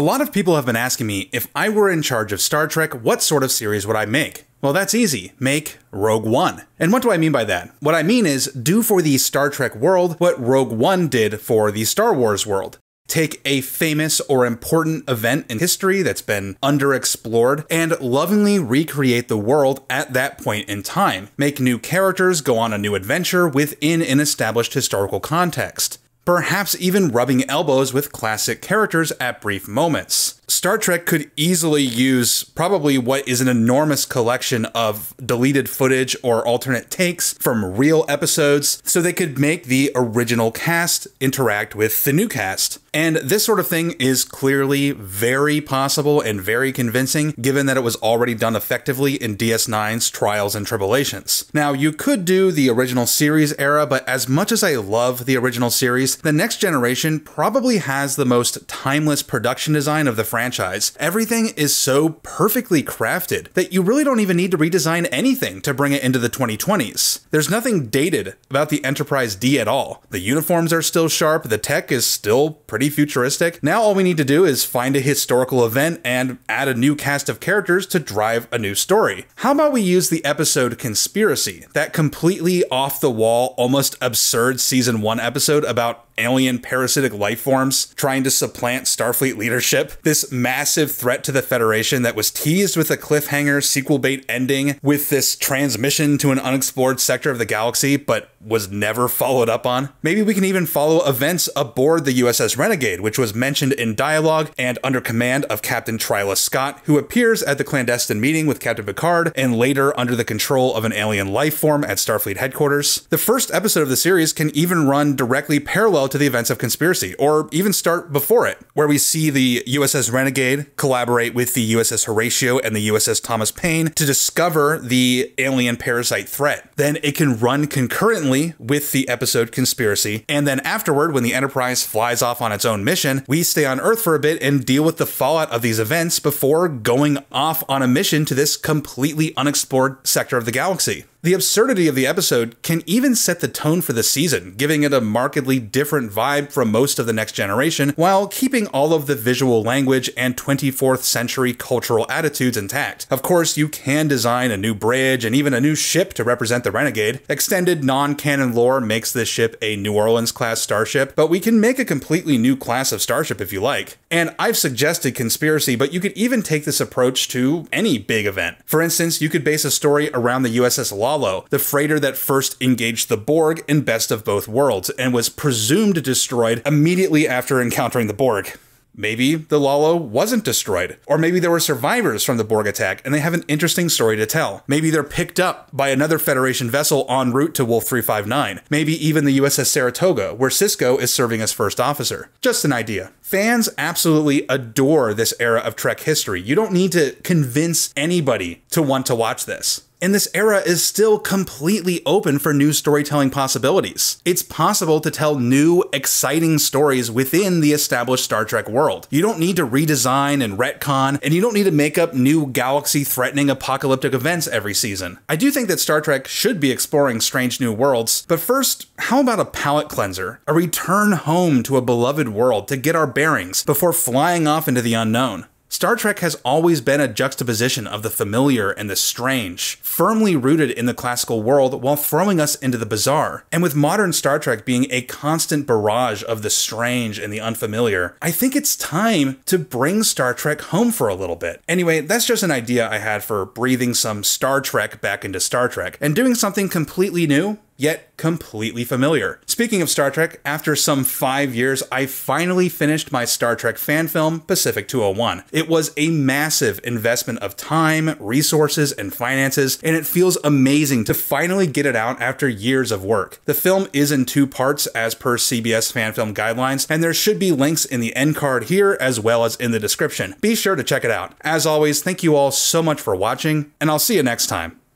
A lot of people have been asking me if I were in charge of Star Trek, what sort of series would I make? Well, that's easy. Make Rogue One. And what do I mean by that? What I mean is do for the Star Trek world what Rogue One did for the Star Wars world. Take a famous or important event in history that's been underexplored and lovingly recreate the world at that point in time. Make new characters go on a new adventure within an established historical context perhaps even rubbing elbows with classic characters at brief moments. Star Trek could easily use probably what is an enormous collection of deleted footage or alternate takes from real episodes so they could make the original cast interact with the new cast. And this sort of thing is clearly very possible and very convincing, given that it was already done effectively in DS9's Trials and Tribulations. Now, you could do the original series era, but as much as I love the original series, the next generation probably has the most timeless production design of the franchise franchise, everything is so perfectly crafted that you really don't even need to redesign anything to bring it into the 2020s. There's nothing dated about the Enterprise D at all. The uniforms are still sharp, the tech is still pretty futuristic. Now all we need to do is find a historical event and add a new cast of characters to drive a new story. How about we use the episode Conspiracy, that completely off the wall, almost absurd season 1 episode about alien parasitic life forms trying to supplant Starfleet leadership. This massive threat to the Federation that was teased with a cliffhanger sequel bait ending with this transmission to an unexplored sector of the galaxy, but was never followed up on. Maybe we can even follow events aboard the USS Renegade, which was mentioned in dialogue and under command of Captain Tryla Scott, who appears at the clandestine meeting with Captain Picard and later under the control of an alien life form at Starfleet headquarters. The first episode of the series can even run directly parallel to the events of Conspiracy, or even start before it, where we see the USS Renegade collaborate with the USS Horatio and the USS Thomas Paine to discover the alien parasite threat. Then it can run concurrently with the episode Conspiracy, and then afterward, when the Enterprise flies off on its own mission, we stay on Earth for a bit and deal with the fallout of these events before going off on a mission to this completely unexplored sector of the galaxy. The absurdity of the episode can even set the tone for the season, giving it a markedly different vibe from most of the next generation, while keeping all of the visual language and 24th century cultural attitudes intact. Of course, you can design a new bridge and even a new ship to represent the Renegade. Extended non canon lore makes this ship a New Orleans class starship, but we can make a completely new class of starship if you like. And I've suggested conspiracy, but you could even take this approach to any big event. For instance, you could base a story around the USS Law Swallow, the freighter that first engaged the Borg in Best of Both Worlds and was presumed destroyed immediately after encountering the Borg. Maybe the Lalo wasn't destroyed, or maybe there were survivors from the Borg attack and they have an interesting story to tell. Maybe they're picked up by another Federation vessel en route to Wolf 359, maybe even the USS Saratoga, where Cisco is serving as first officer. Just an idea. Fans absolutely adore this era of Trek history. You don't need to convince anybody to want to watch this and this era is still completely open for new storytelling possibilities. It's possible to tell new, exciting stories within the established Star Trek world. You don't need to redesign and retcon, and you don't need to make up new galaxy threatening apocalyptic events every season. I do think that Star Trek should be exploring strange new worlds, but first, how about a palate cleanser? A return home to a beloved world to get our bearings before flying off into the unknown. Star Trek has always been a juxtaposition of the familiar and the strange, firmly rooted in the classical world while throwing us into the bizarre. And with modern Star Trek being a constant barrage of the strange and the unfamiliar, I think it's time to bring Star Trek home for a little bit. Anyway, that's just an idea I had for breathing some Star Trek back into Star Trek and doing something completely new yet completely familiar. Speaking of Star Trek, after some five years, I finally finished my Star Trek fan film, Pacific 201. It was a massive investment of time, resources, and finances, and it feels amazing to finally get it out after years of work. The film is in two parts as per CBS fan film guidelines, and there should be links in the end card here as well as in the description. Be sure to check it out. As always, thank you all so much for watching, and I'll see you next time.